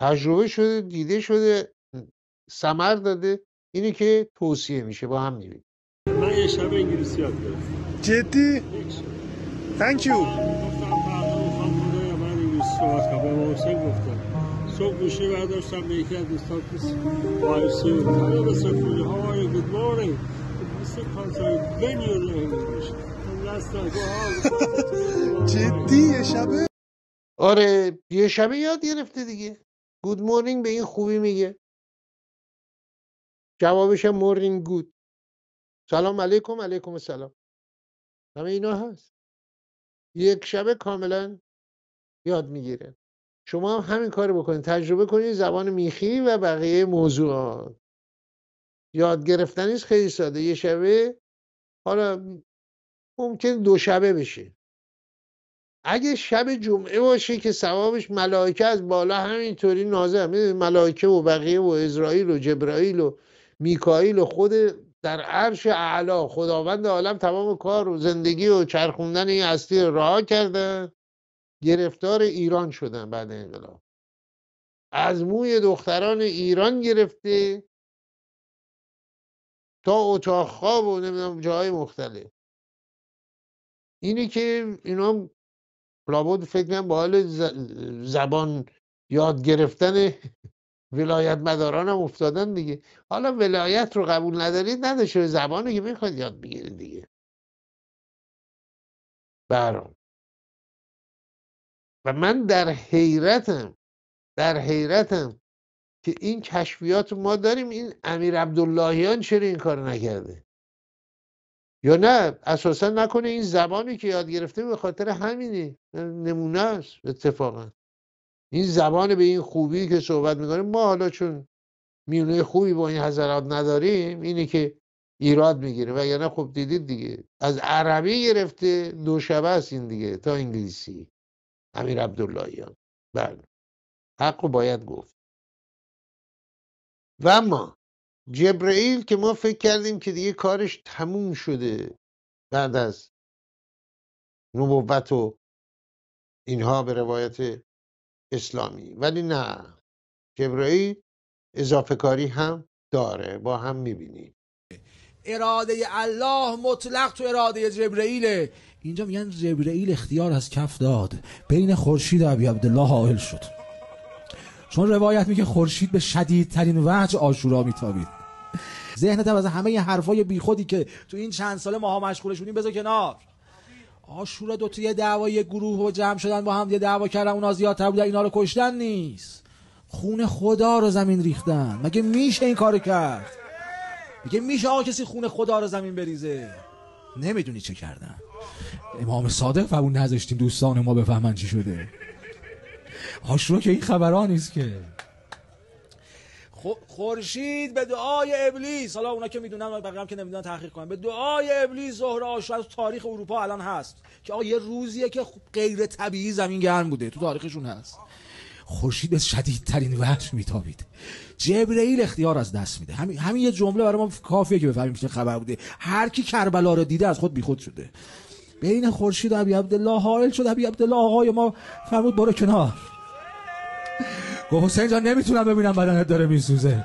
تجربه شده دیده شده سمر داده اینه که توصیه میشه با هم میریم من یه شب انگلیسی یاد گرفتم جدی؟ Thank you. صحبت صبح گوشی برداشتم به یکی از دوستان تو وایسی گفتم به سفولی ها گود مورنینگ مثل کانسای ونیو لنگویج جدی یه شبه آره یه شبه یاد گرفته دیگه گود مورنینگ به این خوبی میگه جوابش مورنینگ گود سلام علیکم علیکم سلام همه اینا هست یک شبه کاملا یاد میگیره شما هم همین کار بکنید تجربه کنید زبان میخی و بقیه موضوعات یاد گرفتن خیلی ساده یه شبه حالا ممکن دو شبه بشه اگه شب جمعه باشه که سوابش ملائکه از بالا همینطوری نازل ملائکه و بقیه و اسرائیل و جبرائیل و میکائیل و خود در عرش اعلا خداوند عالم تمام کار و زندگی و چرخوندن این اصلی رها کردن گرفتار ایران شدن بعد انقلاب از موی دختران ایران گرفته تا اتاق خواب و نمیدونم جاهای مختلف اینی که اینا لابد فکر با حال زبان یاد گرفتن ولایت مداران هم افتادن دیگه حالا ولایت رو قبول ندارید نداشته زبانه که میخواد یاد بگیرید دیگه برام و من در حیرتم در حیرتم که این کشفیات ما داریم این امیر عبداللهیان چرا این کار نکرده یا نه اساسا نکنه این زبانی که یاد گرفته به خاطر همینه نمونه است اتفاقا این زبان به این خوبی که صحبت میکنیم ما حالا چون میونه خوبی با این حضرات نداریم اینه که ایراد میگیره نه خب دیدید دیگه از عربی گرفته دوشبه است این دیگه تا انگلیسی امیر عبداللهیان بله حق رو باید گفت و ما جبرئیل که ما فکر کردیم که دیگه کارش تموم شده بعد از نبوت و اینها به روایت اسلامی ولی نه جبرایی اضافه کاری هم داره با هم میبینیم اراده الله مطلق تو اراده جبرئیله اینجا میگن جبرئیل اختیار از کف داد بین خورشید و ابی عبدالله حائل شد چون روایت میگه خورشید به شدیدترین وجه آشورا میتابید ذهنت از همه حرفای بیخودی که تو این چند ساله ماها مشغول شدیم بذار کنار آشورا دو تا یه دعوای گروه و جمع شدن با هم یه دعوا کردن اونا زیادتر بودن اینا رو کشتن نیست خون خدا رو زمین ریختن مگه میشه این کارو کرد مگه میشه آقا کسی خون خدا رو زمین بریزه نمیدونی چه کردن امام صادق و اون نذاشتیم دوستان ما بفهمن چی شده آشورا که این خبرها نیست که خورشید به دعای ابلیس حالا اونا که میدونن بقیه که نمیدونن تحقیق کنن به دعای ابلیس ظهر آشور تو تاریخ اروپا الان هست که آقا یه روزیه که خب غیر طبیعی زمین گرم بوده تو تاریخشون هست خورشید به شدیدترین وحش میتابید جبرئیل اختیار از دست میده همین همین یه جمله برای ما کافیه که بفهمیم چه خبر بوده هر کی کربلا رو دیده از خود بیخود شده بین خورشید و ابی عبدالله حائل شد ابی عبدالله آقای ما فرمود برو کنار گفت حسین جان نمیتونم ببینم بدنت داره میسوزه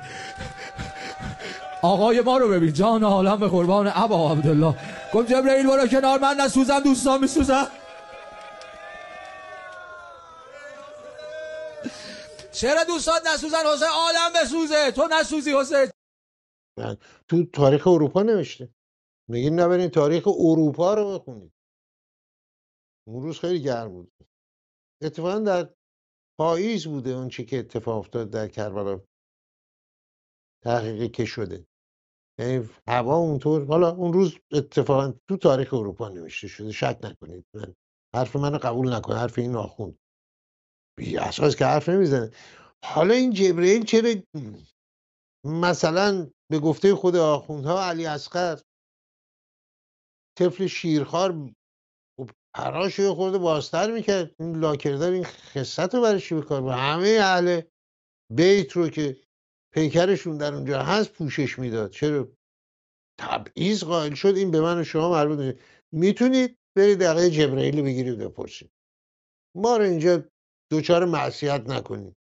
آقای ما رو ببین جان عالم به قربان ابا عبدالله گفت جبرئیل برو کنار من نسوزم دوستان میسوزم چرا دوستان نسوزن حسین عالم بسوزه تو نسوزی حسین تو تاریخ اروپا نوشته میگین نبرین تاریخ اروپا رو بخونید اون روز خیلی گرم بود اتفاقا در پاییز بوده اون چی که اتفاق افتاد در کربلا تحقیقی که شده یعنی هوا اونطور حالا اون روز اتفاقا تو تاریخ اروپا نوشته شده شک نکنید من حرف منو قبول نکن حرف این ناخون بی اساس که حرف نمیزنه حالا این جبرئیل چرا مثلا به گفته خود آخوندها علی اصغر طفل شیرخوار حراش رو خورده بازتر میکرد این لاکردار این خصت رو برای بکار همه اهل بیت رو که پیکرشون در اونجا هست پوشش میداد چرا تبعیض قائل شد این به من و شما مربوط میشه میتونید برید دقیقه جبرئیل رو بگیرید و بپرسید ما رو اینجا دوچار معصیت نکنید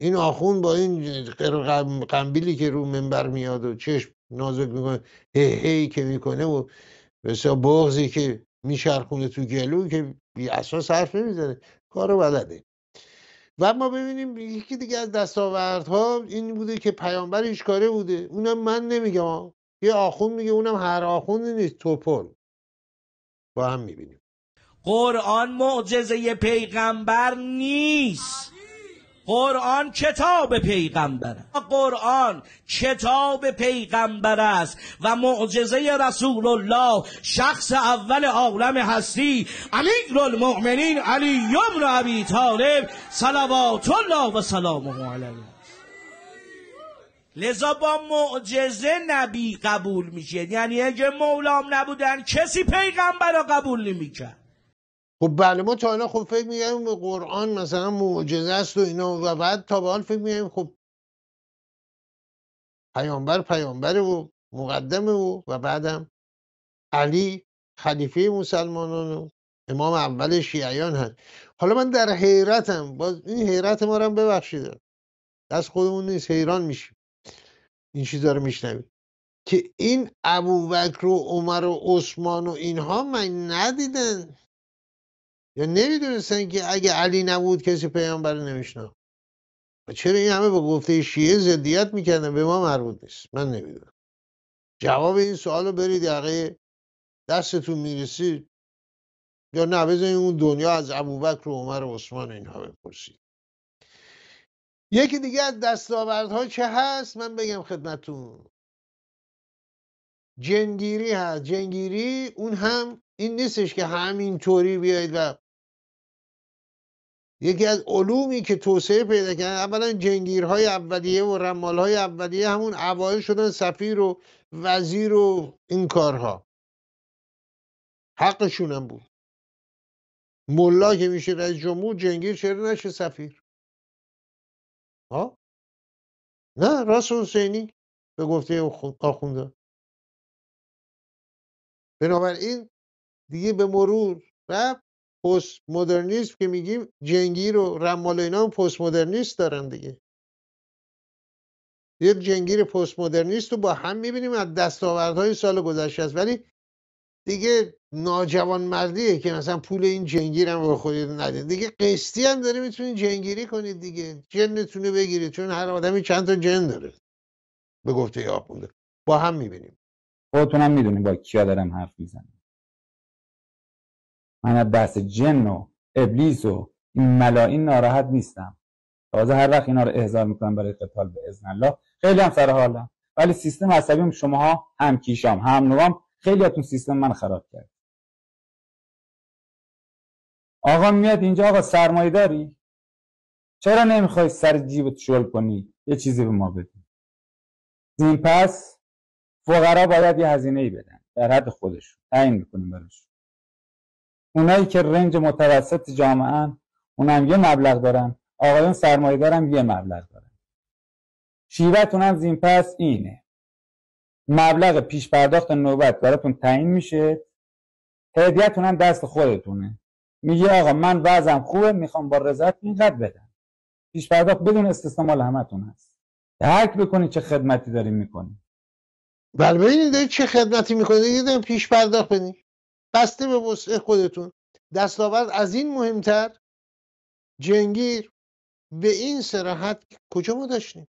این آخون با این قنبیلی که رو منبر میاد و چشم نازک میکنه هی که میکنه و بسیار بغزی که میچرخونه تو گلو که بی اساس حرف نمیزنه کارو بلده و ما ببینیم یکی دیگه از دستاوردها این بوده که پیامبر هیچ کاره بوده اونم من نمیگم یه آخون میگه اونم هر آخوندی نیست توپل با هم میبینیم قرآن معجزه پیغمبر نیست قرآن کتاب پیغمبر قرآن کتاب پیغمبر است و معجزه رسول الله شخص اول عالم هستی علی المؤمنین علی یمن ابی طالب صلوات الله و سلام علیه لذا با معجزه نبی قبول میشه یعنی اگه مولام نبودن کسی پیغمبر را قبول نمیکرد خب بله ما تا حالا خب فکر میگیم قرآن مثلا معجزه است و اینا و بعد تا به حال فکر میگیم خب پیامبر پیامبره و مقدمه و و بعدم علی خلیفه مسلمانان و امام اول شیعیان هست حالا من در حیرتم باز این حیرت ما رو ببخشید دست خودمون نیست حیران میشیم این چیزا رو میشنویم که این ابوبکر و عمر و عثمان و اینها من ندیدن یا نمیدونستن که اگه علی نبود کسی پیامبر نمیشنا و چرا این همه به گفته شیعه زدیت میکردن به ما مربوط نیست من نمیدونم جواب این سوال رو برید یقه دستتون میرسید یا نه بزنید اون دنیا از ابوبکر و عمر و عثمان اینها بپرسید یکی دیگه از دستاوردها چه هست من بگم خدمتون جنگیری هست جنگیری اون هم این نیستش که همینطوری بیاید و یکی از علومی که توسعه پیدا کردن اولا جنگیرهای اولیه و رمالهای اولیه همون اوایل شدن سفیر و وزیر و این کارها حقشون هم بود ملا که میشه رئیس جمهور جنگیر چرا نشه سفیر ها نه راست حسینی به گفته آخونده بنابراین دیگه به مرور رفت پست مدرنیسم که میگیم جنگیر و رمال و اینا هم پست مدرنیست دارن دیگه یک جنگیر پست مدرنیست رو با هم میبینیم از دستاوردهای سال گذشته است ولی دیگه ناجوان مردیه که مثلا پول این جنگیر هم به خودی دیگه قسطی هم داره میتونید جنگیری کنید دیگه جنتونه بگیرید چون هر آدمی چند تا جن داره به گفته آخونده با هم میبینیم خودتون هم میدونیم با کیا دارم حرف میزنم من از بحث جن و ابلیس و این ملائین ناراحت نیستم تازه هر وقت اینا رو احضار میکنم برای قتال به اذن الله خیلی هم سر حالم ولی سیستم عصبیم شماها هم کیشام هم نوام خیلی خیلیاتون سیستم من خراب کرد آقا میاد اینجا آقا سرمایه داری چرا نمیخوای سر جیبت شل کنی یه چیزی به ما بدی این پس فقرا باید یه هزینه ای بدن در حد خودشون تعیین میکنیم براشون اونایی که رنج متوسط جامعه هم اونم یه مبلغ دارن آقایون دارن یه مبلغ دارن شیوهتون هم زین پس اینه مبلغ پیش پرداخت نوبت براتون تعیین میشه هدیهتون هم دست خودتونه میگه آقا من وضعم خوبه میخوام با رضایت اینقدر بدم پیش پرداخت بدون استثمال همتون هست درک بکنی چه خدمتی داریم میکنیم بله ببینید چه خدمتی میکنید دیدم پیش پرداخت بدید بسته به وسعه خودتون دستاورد از این مهمتر جنگیر به این سراحت کجا ما داشتیم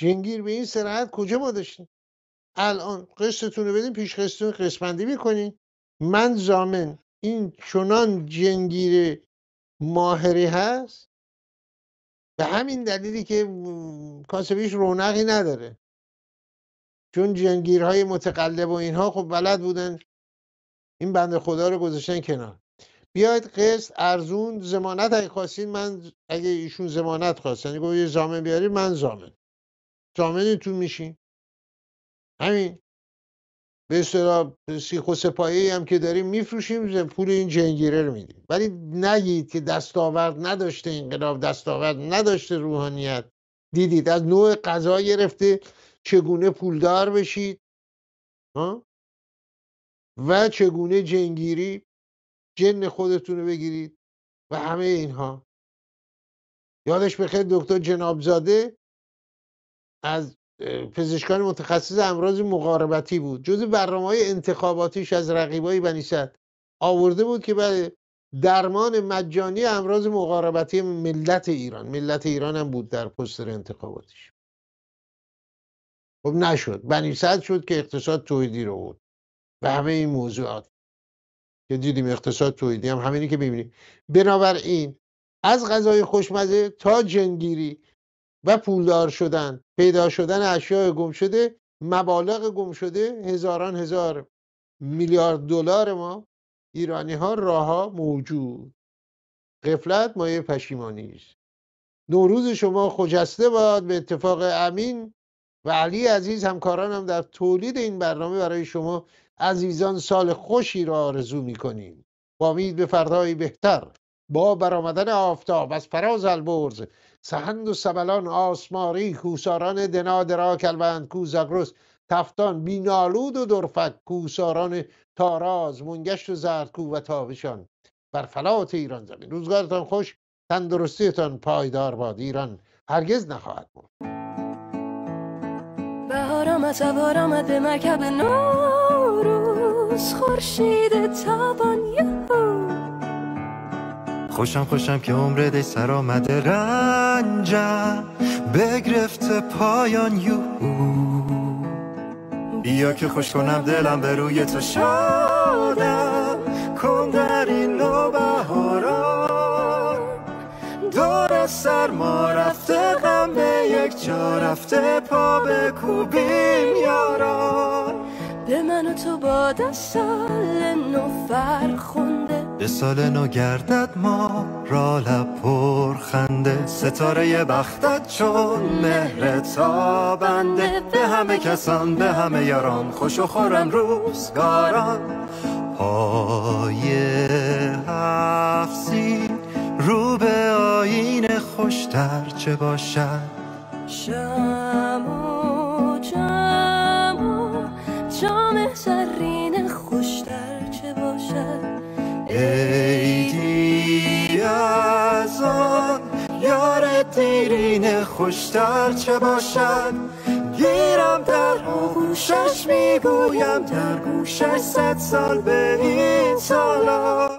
جنگیر به این سراحت کجا ما داشتیم الان قسطتون رو بدین پیش قسطتون قسمندی میکنین من زامن این چنان جنگیر ماهری هست به همین دلیلی که کاسبیش رونقی نداره چون جنگیرهای متقلب و اینها خب بلد بودن این بند خدا رو گذاشتن کنار بیاید قسط ارزون زمانت اگه خواستین من اگه ایشون زمانت خواستن یعنی گفت یه زامن بیاری من زامن زامنتون میشین همین به سرا سیخ و هم که داریم میفروشیم پول این جنگیره رو میدیم ولی نگید که دستاورد نداشته انقلاب دستاورد نداشته روحانیت دیدید از نوع غذا گرفته چگونه پولدار بشید ها؟ و چگونه جنگیری جن خودتون رو بگیرید و همه اینها یادش بخیر دکتر جنابزاده از پزشکان متخصص امراض مقاربتی بود جز برنامه های انتخاباتیش از رقیبای بنیسد آورده بود که بعد درمان مجانی امراض مقاربتی ملت ایران ملت ایران هم بود در پستر انتخاباتیش خب نشد بنی شد که اقتصاد تویدی رو بود و همه این موضوعات که دیدیم اقتصاد تویدی هم همینی که ببینیم بنابراین از غذای خوشمزه تا جنگیری و پولدار شدن پیدا شدن اشیاء گم شده مبالغ گم شده هزاران هزار میلیارد دلار ما ایرانی ها راه موجود قفلت مایه پشیمانی است نوروز شما خجسته باد به اتفاق امین و علی عزیز همکارانم در تولید این برنامه برای شما عزیزان سال خوشی را آرزو می کنیم با امید به فردایی بهتر با برآمدن آفتاب از فراز البرز سهند و سبلان آسماری کوساران دنادرا کلبند کوزاگرس تفتان بینالود و درفک کوساران تاراز منگشت و زردکو و تابشان بر فلات ایران زمین روزگارتان خوش تندرستیتان پایدار باد ایران هرگز نخواهد بود. بهار آمد سوار آمد به مرکب نوروز خورشید تابان یهو خوشم خوشم که عمر دی سر آمد رنجم بگرفت پایان یو بیا که خوش کنم دلم به روی تو شادم کن در این نو دور سر ما رفته غم به یک جارم پا به کوبیم یاران به من تو باد سال نو فرخونده به سال نو گردد ما را لب خنده ستاره بختت چون مهر تابنده به همه کسان به همه یاران خوش و خورم روزگاران پای هفت رو به آین خوشتر چه باشد جمع جمع جام زرین خوشتر چه باشد ایدی از آن یار دیرین چه باشد گیرم در آغوشش میگویم در گوشش صد سال به این سالا